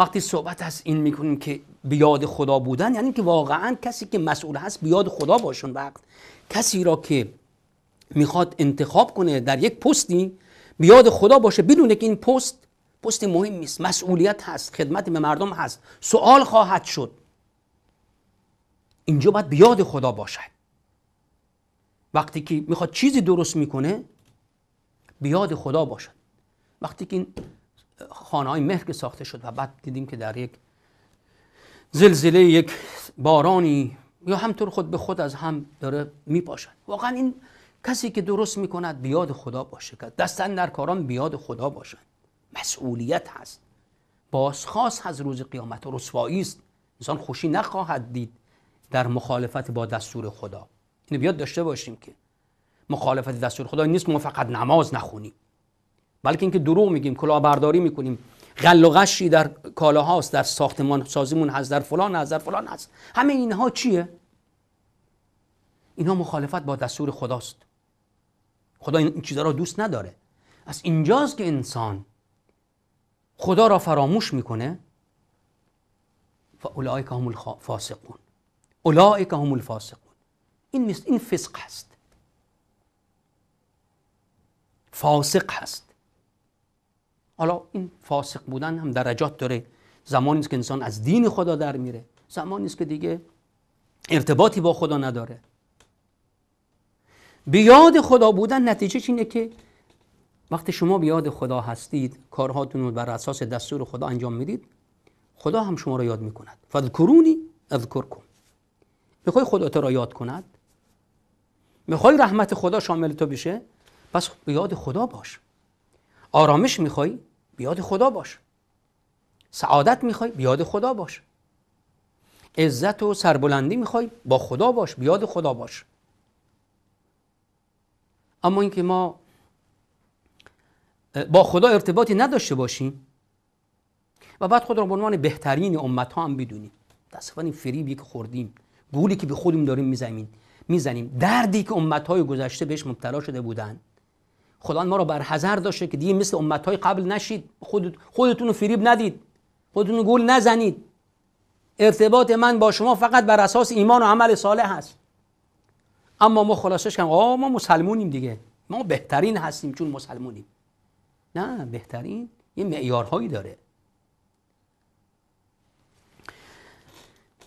وقتی صحبت از این میکنیم که بیاد خدا بودن یعنی که واقعا کسی که مسئول هست بیاد خدا باشون وقت کسی را که میخواد انتخاب کنه در یک پستی بیاد خدا باشه بدونه که این پست پست مهمی نیست مسئولیت هست خدمت به مردم هست سوال خواهد شد اینجا باید بیاد خدا باشد وقتی که میخواد چیزی درست میکنه بیاد خدا باشد وقتی که این خانه های مهر که ساخته شد و بعد دیدیم که در یک زلزله یک بارانی یا همطور خود به خود از هم داره میپاشن واقعا این کسی که درست میکند بیاد خدا باشه که دستن در کاران بیاد خدا باشن مسئولیت هست بازخاص از روز قیامت و رسوایی است انسان خوشی نخواهد دید در مخالفت با دستور خدا اینو بیاد داشته باشیم که مخالفت دستور خدا نیست ما فقط نماز نخونیم بلکه اینکه دروغ میگیم کلاهبرداری میکنیم غل و غشی در کالاهاست در ساختمان سازیمون هست در فلان هست در فلان هست همه اینها چیه اینها مخالفت با دستور خداست خدا این چیزها را دوست نداره از اینجاست که انسان خدا را فراموش میکنه اولائک هم الفاسقون اولائک هم الفاسقون این این فسق هست فاسق هست حالا این فاسق بودن هم درجات داره زمانی است که انسان از دین خدا در میره زمانی است که دیگه ارتباطی با خدا نداره بیاد خدا بودن نتیجه اینه که وقتی شما بیاد خدا هستید کارهاتون رو بر اساس دستور خدا انجام میدید خدا هم شما رو یاد میکند فذکرونی اذکرکم میخوای خدا تو را یاد کند میخوای رحمت خدا شامل تو بشه پس بیاد یاد خدا باش آرامش میخوای بیاد خدا باش سعادت میخوای بیاد خدا باش عزت و سربلندی میخوای با خدا باش بیاد خدا باش اما اینکه ما با خدا ارتباطی نداشته باشیم و بعد خود را به عنوان بهترین امت ها هم بدونیم دستفن این فریبی که خوردیم گولی که به خودم داریم میزنیم میزنیم دردی که امت های گذشته بهش مبتلا شده بودند خدا ما رو بر حذر داشته که دیگه مثل امتهای قبل نشید خودت خودتون فریب ندید خودتون گول نزنید ارتباط من با شما فقط بر اساس ایمان و عمل صالح هست اما ما خلاصش کنم آه ما مسلمونیم دیگه ما بهترین هستیم چون مسلمونیم نه بهترین یه معیارهایی داره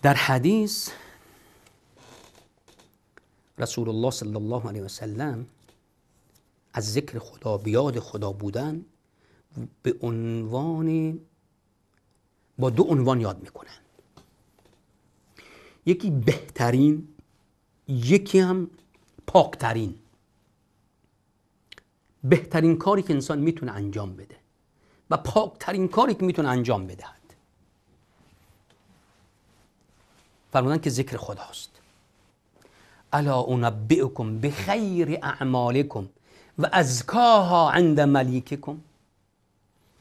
در حدیث رسول الله صلی الله علیه وسلم از ذکر خدا بیاد خدا بودن به عنوان با دو عنوان یاد میکنن یکی بهترین یکی هم پاکترین بهترین کاری که انسان میتونه انجام بده و پاکترین کاری که میتونه انجام بدهد فرمودن که ذکر خداست الا اونبئکم به خیر اعمالکم و از کاها عند کن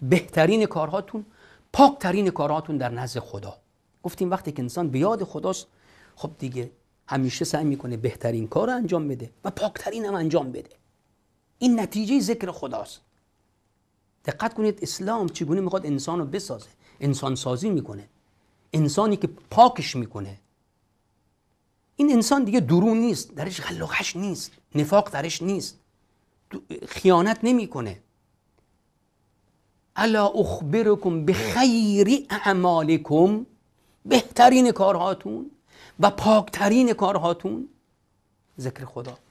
بهترین کارهاتون پاکترین کارهاتون در نزد خدا گفتیم وقتی که انسان به یاد خداست خب دیگه همیشه سعی میکنه بهترین کار رو انجام بده و پاکترین هم انجام بده این نتیجه ذکر خداست دقت کنید اسلام چگونه میخواد انسان رو بسازه انسان سازی میکنه انسانی که پاکش میکنه این انسان دیگه درو نیست درش غلغش نیست نفاق درش نیست خیانت نمیکنه الا اخبرکم به خیر اعمالکم بهترین کارهاتون و پاکترین کارهاتون ذکر خدا